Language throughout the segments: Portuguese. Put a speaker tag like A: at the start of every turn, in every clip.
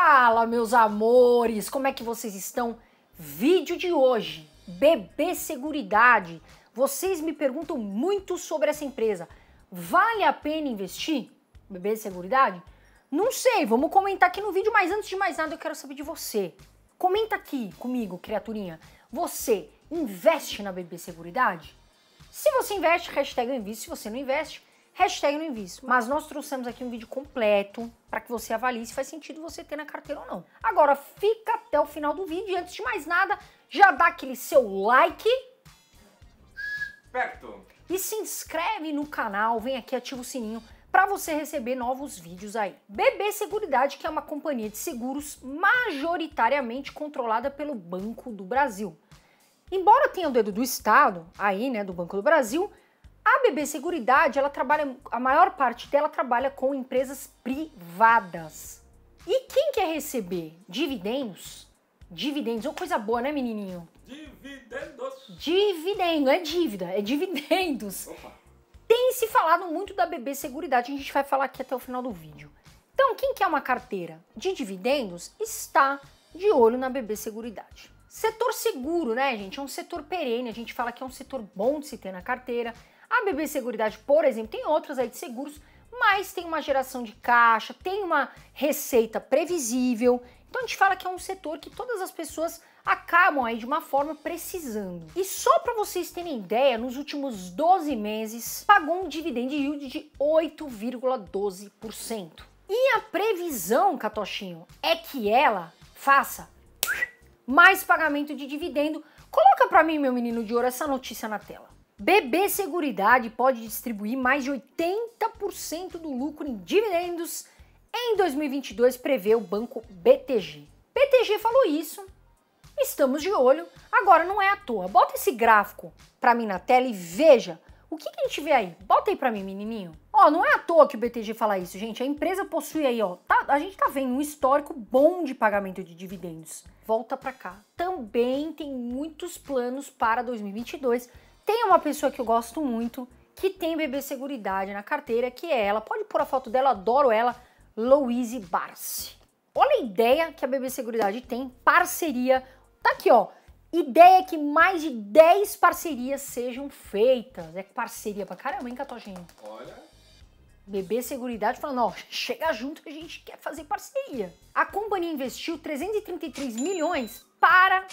A: Fala, meus amores, como é que vocês estão? Vídeo de hoje, BB Seguridade. Vocês me perguntam muito sobre essa empresa. Vale a pena investir? BB Seguridade? Não sei, vamos comentar aqui no vídeo, mas antes de mais nada eu quero saber de você. Comenta aqui comigo, criaturinha. Você investe na BB Seguridade? Se você investe, hashtag eu Se você não investe, hashtag no invisto. Mas nós trouxemos aqui um vídeo completo para que você avalie se faz sentido você ter na carteira ou não. Agora, fica até o final do vídeo e antes de mais nada, já dá aquele seu like. Perto. E se inscreve no canal, vem aqui, ativa o sininho para você receber novos vídeos aí. BB Seguridade, que é uma companhia de seguros majoritariamente controlada pelo Banco do Brasil. Embora tenha o dedo do Estado aí, né, do Banco do Brasil, a BB Seguridade, ela trabalha, a maior parte dela trabalha com empresas privadas. E quem quer receber dividendos? Dividendos, ou uma coisa boa, né, menininho? Dividendos. Dividendo, é dívida, é dividendos. Opa. Tem se falado muito da BB Seguridade, a gente vai falar aqui até o final do vídeo. Então, quem quer uma carteira de dividendos está de olho na BB Seguridade. Setor seguro, né, gente? É um setor perene, a gente fala que é um setor bom de se ter na carteira. A BB Seguridade, por exemplo, tem outras aí de seguros, mas tem uma geração de caixa, tem uma receita previsível. Então a gente fala que é um setor que todas as pessoas acabam aí de uma forma precisando. E só para vocês terem ideia, nos últimos 12 meses pagou um dividend yield de 8,12%. E a previsão, Catochinho, é que ela faça mais pagamento de dividendo. Coloca para mim, meu menino de ouro, essa notícia na tela. BB Seguridade pode distribuir mais de 80% do lucro em dividendos em 2022, prevê o banco BTG. BTG falou isso, estamos de olho, agora não é à toa. Bota esse gráfico para mim na tela e veja o que, que, a gente vê aí? Bota aí para mim, menininho. Ó, não é à toa que o BTG fala isso, gente. A empresa possui aí, ó, tá, a gente tá vendo um histórico bom de pagamento de dividendos. Volta para cá. Também tem muitos planos para 2022 tem uma pessoa que eu gosto muito que tem bebê seguridade na carteira, que é ela. Pode pôr a foto dela, adoro ela, Louise Barsi. Olha a ideia que a bebê seguridade tem, parceria. Tá aqui, ó. Ideia que mais de 10 parcerias sejam feitas. É parceria pra caramba, hein, Catoginho? Olha. Bebê Seguridade falando, ó, chega junto que a gente quer fazer parceria. A companhia investiu 333 milhões para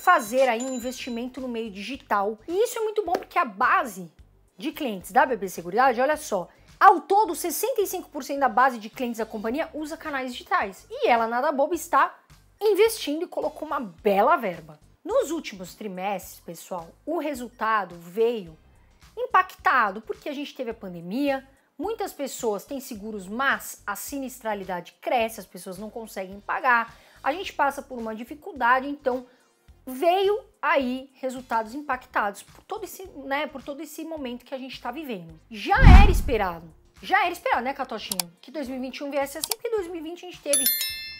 A: fazer aí um investimento no meio digital. E isso é muito bom porque a base de clientes da BB Seguridade, olha só, ao todo 65% da base de clientes da companhia usa canais digitais. E ela nada boba está investindo e colocou uma bela verba. Nos últimos trimestres, pessoal, o resultado veio impactado porque a gente teve a pandemia, muitas pessoas têm seguros, mas a sinistralidade cresce, as pessoas não conseguem pagar, a gente passa por uma dificuldade, então veio aí resultados impactados por todo esse, né, por todo esse momento que a gente está vivendo. Já era esperado, já era esperado, né, Catochinho? Que 2021 viesse assim, porque 2020 a gente teve.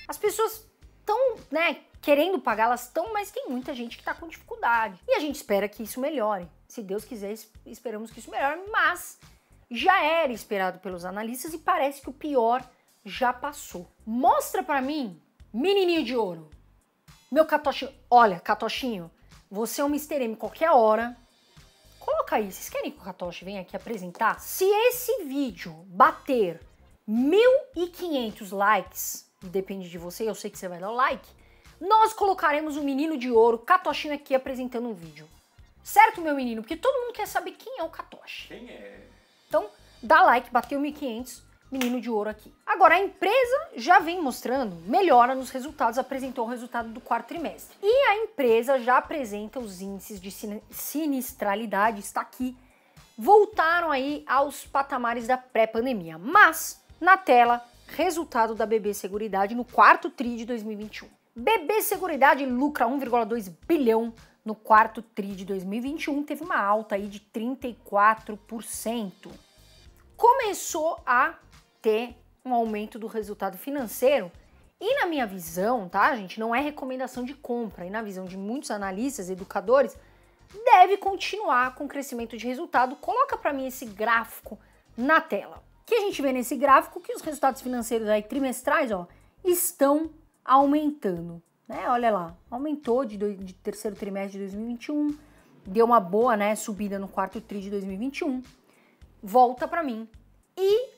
A: As pessoas estão, né, querendo pagar, elas estão, mas tem muita gente que está com dificuldade. E a gente espera que isso melhore. Se Deus quiser, esperamos que isso melhore, mas já era esperado pelos analistas e parece que o pior já passou. Mostra para mim Menininho de ouro. Meu catochinho. Olha, catochinho, você é um Mr. M qualquer hora. Coloca aí. Vocês querem que o Catoche venha aqui apresentar? Se esse vídeo bater 1.500 likes, e depende de você, eu sei que você vai dar o like, nós colocaremos o menino de ouro, Catochinho, aqui apresentando um vídeo. Certo, meu menino? Porque todo mundo quer saber quem é o Catoche. Quem é? Então, dá like, bateu 1.500 menino de ouro aqui. Agora, a empresa já vem mostrando melhora nos resultados, apresentou o resultado do quarto trimestre. E a empresa já apresenta os índices de sinistralidade, está aqui, voltaram aí aos patamares da pré-pandemia. Mas, na tela, resultado da BB Seguridade no quarto TRI de 2021. BB Seguridade lucra 1,2 bilhão no quarto TRI de 2021, teve uma alta aí de 34%. Começou a ter um aumento do resultado financeiro. E na minha visão, tá, gente, não é recomendação de compra, e na visão de muitos analistas, educadores, deve continuar com o crescimento de resultado. Coloca para mim esse gráfico na tela. Que a gente vê nesse gráfico que os resultados financeiros aí trimestrais, ó, estão aumentando, né? Olha lá, aumentou de, do, de terceiro trimestre de 2021, deu uma boa, né, subida no quarto tri de 2021. Volta para mim. E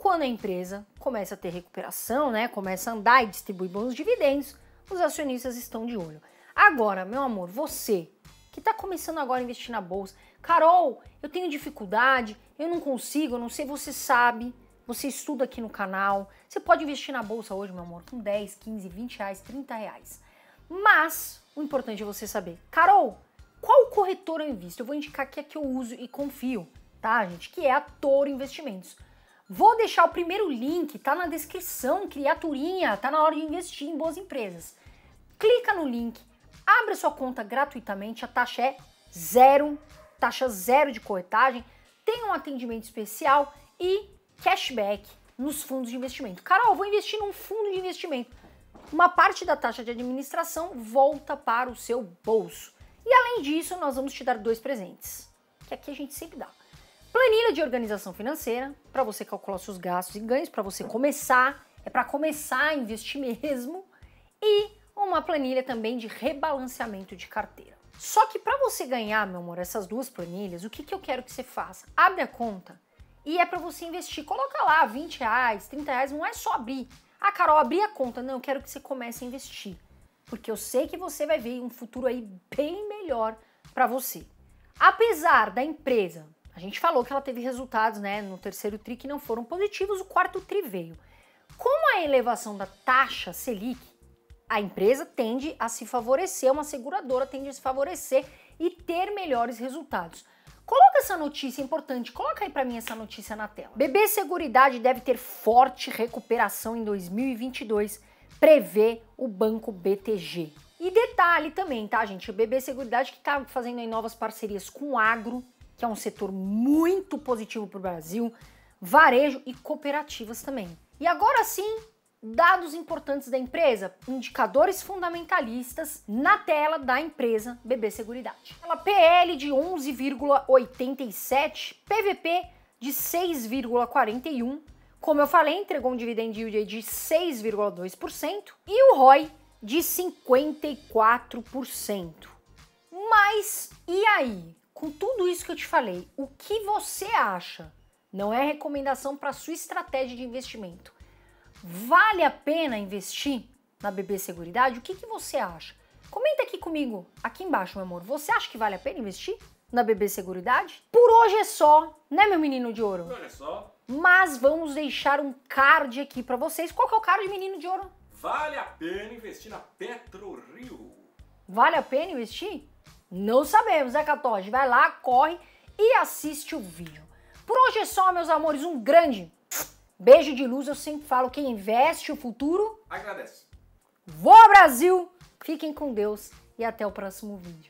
A: quando a empresa começa a ter recuperação, né, começa a andar e distribuir bons dividendos, os acionistas estão de olho. Agora, meu amor, você que está começando agora a investir na bolsa, Carol, eu tenho dificuldade, eu não consigo, eu não sei, você sabe, você estuda aqui no canal, você pode investir na bolsa hoje, meu amor, com 10, 15, 20 reais, 30 reais. Mas o importante é você saber, Carol, qual corretora eu invisto? Eu vou indicar que a que eu uso e confio, tá, gente? Que é a Toro Investimentos. Vou deixar o primeiro link, tá na descrição, criaturinha, tá na hora de investir em boas empresas. Clica no link, abre sua conta gratuitamente, a taxa é zero, taxa zero de corretagem, tem um atendimento especial e cashback nos fundos de investimento. Carol, vou investir num fundo de investimento. Uma parte da taxa de administração volta para o seu bolso. E além disso, nós vamos te dar dois presentes, que aqui a gente sempre dá. Planilha de organização financeira, para você calcular seus gastos e ganhos, para você começar, é para começar a investir mesmo. E uma planilha também de rebalanceamento de carteira. Só que para você ganhar, meu amor, essas duas planilhas, o que, que eu quero que você faça? Abre a conta e é para você investir. Coloca lá 20 reais, 30 reais, não é só abrir. Ah, Carol, abri a conta. Não, eu quero que você comece a investir. Porque eu sei que você vai ver um futuro aí bem melhor para você. Apesar da empresa a gente falou que ela teve resultados né, no terceiro TRI que não foram positivos, o quarto TRI veio. Com a elevação da taxa Selic, a empresa tende a se favorecer, uma seguradora tende a se favorecer e ter melhores resultados. Coloca essa notícia importante, coloca aí para mim essa notícia na tela. BB Seguridade deve ter forte recuperação em 2022, prevê o banco BTG. E detalhe também, tá, gente? O BB Seguridade que está fazendo aí novas parcerias com o agro, que é um setor muito positivo para o Brasil, varejo e cooperativas também. E agora sim, dados importantes da empresa, indicadores fundamentalistas na tela da empresa BB Seguridade. Ela PL de 11,87, PVP de 6,41, como eu falei, entregou um dividend yield de 6,2% e o ROI de 54%. Mas e aí? com tudo isso que eu te falei, o que você acha? Não é recomendação para sua estratégia de investimento. Vale a pena investir na BB Seguridade? O que, que você acha? Comenta aqui comigo, aqui embaixo, meu amor. Você acha que vale a pena investir na BB Seguridade? Por hoje é só, né, meu menino de ouro? Por hoje é só. Mas vamos deixar um card aqui para vocês. Qual que é o card, menino de ouro? Vale a pena investir na Rio. Vale a pena investir? Não sabemos, né, 14? Vai lá, corre e assiste o vídeo. Por hoje é só, meus amores, um grande beijo de luz. Eu sempre falo, quem investe o futuro... Agradece. ao Brasil! Fiquem com Deus e até o próximo vídeo.